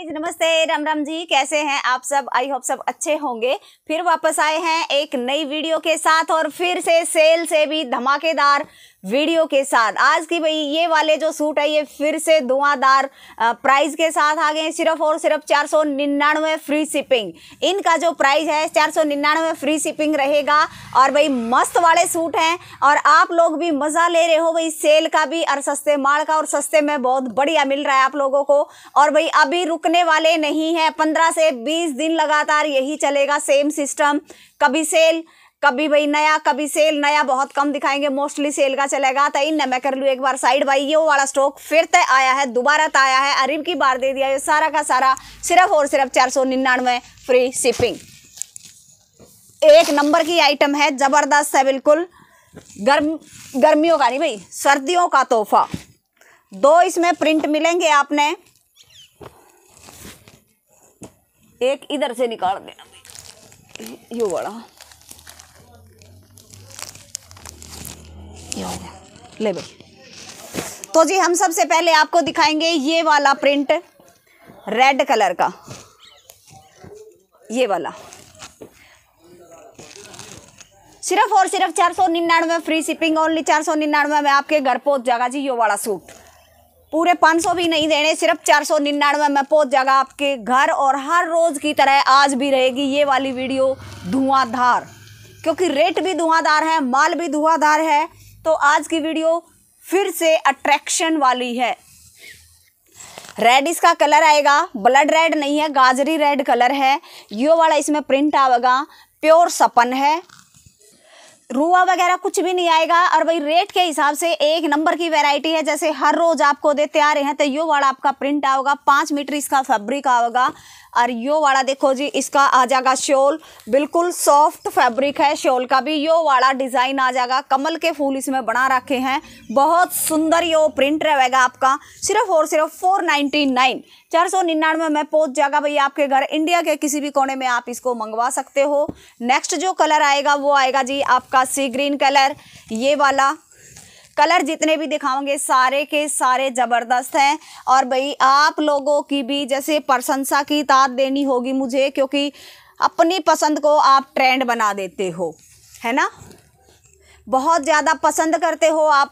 guys नमस्ते राम राम जी कैसे हैं आप सब आई होप सब अच्छे होंगे फिर वापस आए हैं एक नई वीडियो के साथ और फिर से सेल से भी धमाकेदार वीडियो के साथ आज की भाई ये वाले जो सूट है ये फिर से धुआंधार प्राइस के साथ आ गए सिर्फ और सिर्फ चार सौ निन्यानवे फ्री शिपिंग इनका जो प्राइस है चार सौ निन्यानवे फ्री शिपिंग रहेगा और भाई मस्त वाले सूट हैं और आप लोग भी मज़ा ले रहे हो भाई सेल का भी और सस्ते माल का और सस्ते में बहुत बढ़िया मिल रहा है आप लोगों को और भाई अभी रुकने वाले नहीं है पंद्रह से बीस दिन लगातार यही चलेगा सेम सिस्टम कभी सेल कभी भाई नया कभी सेल नया बहुत कम दिखाएंगे मोस्टली सेल का चलेगा तो इन मैं कर लूँ एक बार साइड भाई ये वाला स्टॉक फिर तय तो आया है दोबारा तो आया है अरिब की बार दे दिया ये सारा का सारा सिर्फ और सिर्फ चार सौ निन्यानवे फ्री शिपिंग एक नंबर की आइटम है ज़बरदस्त है बिल्कुल गर्म गर्मियों का नहीं भाई सर्दियों का तोहफा दो इसमें प्रिंट मिलेंगे आपने एक इधर से निकाल देना भाई यू बड़ा ये हो गया ले भाई तो जी हम सबसे पहले आपको दिखाएंगे ये वाला प्रिंट रेड कलर का ये वाला सिर्फ और सिर्फ चार सौ निन्यानवे फ्री शिपिंग ओनली चार सौ निन्यानवे में आपके घर पहुंच जाएगा जी यो वाला सूट पूरे पाँच सौ भी नहीं देने सिर्फ चार सौ निन्यानवे में पहुंच जाएगा आपके घर और हर रोज़ की तरह आज भी रहेगी ये वाली वीडियो धुआंधार क्योंकि रेट भी धुआंधार है माल भी धुआंधार है तो आज की वीडियो फिर से अट्रैक्शन वाली है रेड इसका कलर आएगा ब्लड रेड नहीं है गाजरी रेड कलर है यो वाला इसमें प्रिंट आएगा प्योर सपन है रुआ वगैरह कुछ भी नहीं आएगा और भाई रेट के हिसाब से एक नंबर की वैरायटी है जैसे हर रोज आपको देते आ रहे हैं तो यो वाला आपका प्रिंट आओगा पाँच मीटर इसका फैब्रिक आओगा और यो वाला देखो जी इसका आ जाएगा शोल बिल्कुल सॉफ्ट फैब्रिक है शोल का भी यो वाला डिज़ाइन आ जाएगा कमल के फूल इसमें बना रखे हैं बहुत सुंदर यो प्रिंट रहेगा आपका सिर्फ और सिर्फ फोर नाइन्टी नाइन चार सौ निन्यानवे में पहुंच जाएगा भैया आपके घर इंडिया के किसी भी कोने में आप इसको मंगवा सकते हो नेक्स्ट जो कलर आएगा वो आएगा जी आपका सी ग्रीन कलर ये वाला कलर जितने भी दिखाओगे सारे के सारे ज़बरदस्त हैं और भाई आप लोगों की भी जैसे प्रशंसा की ताद देनी होगी मुझे क्योंकि अपनी पसंद को आप ट्रेंड बना देते हो है ना बहुत ज़्यादा पसंद करते हो आप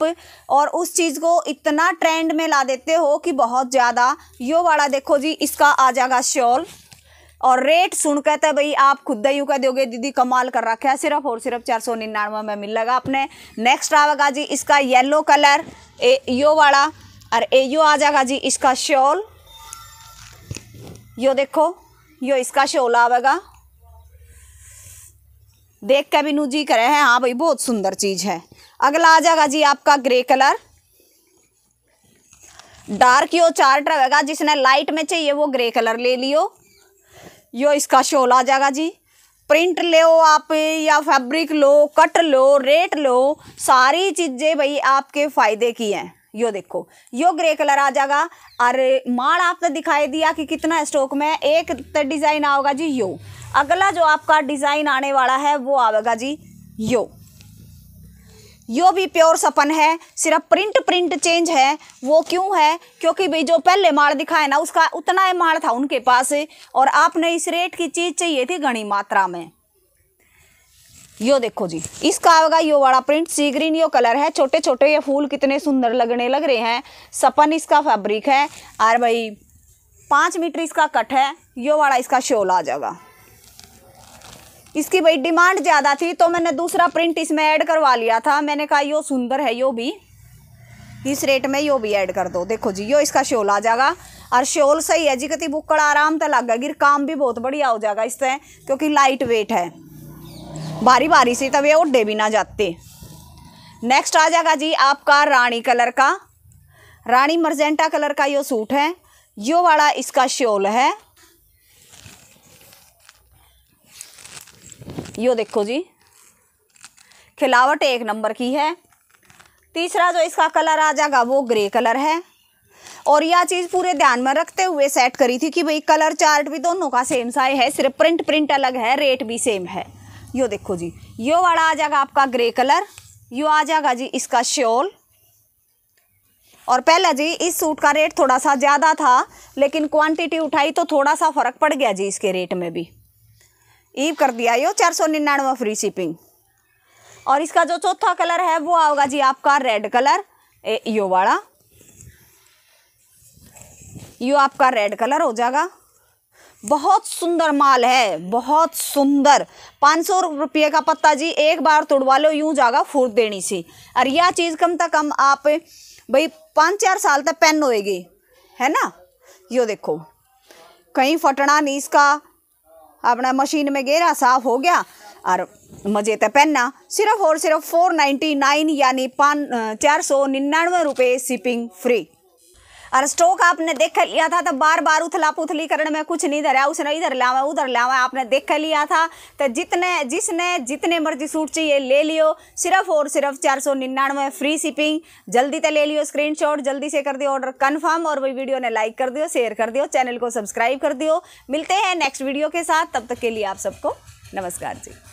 और उस चीज़ को इतना ट्रेंड में ला देते हो कि बहुत ज़्यादा यो वाला देखो जी इसका आ जाएगा शॉल और रेट सुन कहते भाई आप खुद ही का दोगे दीदी कमाल कर रखा है सिर्फ और सिर्फ चार सौ निन्यानवे में मिल लगा आपने नेक्स्ट आवेगा जी इसका येलो कलर ए यो वाला और ए यो आ जाएगा जी इसका शॉल यो देखो यो इसका शॉल आवेगा देख के भी जी करे हैं हाँ भाई बहुत सुंदर चीज़ है अगला आ जाएगा जी आपका ग्रे कलर डार्क यो चार्ट रहेगा जिसने लाइट में चाहिए वो ग्रे कलर ले लियो यो इसका शोल आ जाएगा जी प्रिंट लो आप या फैब्रिक लो कट लो रेट लो सारी चीज़ें भाई आपके फ़ायदे की हैं यो देखो यो ग्रे कलर आ जाएगा और माल आपने दिखाई दिया कि कितना स्टॉक में एक डिज़ाइन तो आओगा जी यो अगला जो आपका डिज़ाइन आने वाला है वो आवेगा जी यो यो भी प्योर सपन है सिर्फ प्रिंट प्रिंट चेंज है वो क्यों है क्योंकि भाई जो पहले माल दिखाए ना उसका उतना ही माल था उनके पास और आपने इस रेट की चीज़ चाहिए थी घनी मात्रा में यो देखो जी इसका आएगा यो वाला प्रिंट सी ग्रीन यो कलर है छोटे छोटे ये फूल कितने सुंदर लगने लग रहे हैं सपन इसका फैब्रिक है और भाई पाँच मीटर इसका कट है यो वाला इसका शोल आ जाएगा इसकी भाई डिमांड ज़्यादा थी तो मैंने दूसरा प्रिंट इसमें ऐड करवा लिया था मैंने कहा यो सुंदर है यो भी इस रेट में यो भी ऐड कर दो देखो जी यो इसका शोल आ जाएगा और शोल सही है जी कति बुक्कड़ आराम तो लग गया गिर काम भी बहुत बढ़िया हो जाएगा इससे क्योंकि लाइट वेट है भारी भारी से तब ये उड्डे भी ना जाते नेक्स्ट आ जाएगा जी आपका रानी कलर का रानी मर्जेंटा कलर का यो सूट है यो वाला इसका शोल है यो देखो जी खिलावट एक नंबर की है तीसरा जो इसका कलर आ जाएगा वो ग्रे कलर है और यह चीज़ पूरे ध्यान में रखते हुए सेट करी थी कि भाई कलर चार्ट भी दोनों का सेम सा है सिर्फ प्रिंट प्रिंट अलग है रेट भी सेम है यो देखो जी यो वाला आ जाएगा आपका ग्रे कलर यो आ जाएगा जी इसका श्योल और पहला जी इस सूट का रेट थोड़ा सा ज़्यादा था लेकिन क्वांटिटी उठाई तो थोड़ा सा फ़र्क पड़ गया जी इसके रेट में भी ईव कर दिया यो चार सौ निन्यानवे फ्री शिपिंग और इसका जो चौथा कलर है वो आओगा जी आपका रेड कलर ए, यो वाला यो आपका रेड कलर हो जाएगा बहुत सुंदर माल है बहुत सुंदर पाँच सौ रुपये का पत्ता जी एक बार तोड़वा लो यूं जागा फूट देनी सी और यह चीज़ कम तक कम आप भाई पाँच चार साल तक पेन होएगी है ना यो देखो कहीं फटना नहीं इसका अपना मशीन में गेरा साफ हो गया और मजे तो पहनना सिर्फ और सिर्फ फोर नाइन्टी नाइन यानी पान चार सौ निन्यानवे रुपये शिपिंग फ्री और स्टोक आपने देख लिया था तो बार बार उथला पुथली करने में कुछ नहीं धरा उसने इधर लावा उधर लावा आपने देख लिया था तो जितने जिसने जितने मर्जी सूट चाहिए ले लियो सिर्फ और सिर्फ चार सौ निन्यानवे फ्री शिपिंग जल्दी तो ले लियो स्क्रीनशॉट जल्दी से कर दियो ऑर्डर कन्फर्म और वही वीडियो ने लाइक कर दियो शेयर कर दियो चैनल को सब्सक्राइब कर दियो मिलते हैं नेक्स्ट वीडियो के साथ तब तक के लिए आप सबको नमस्कार जी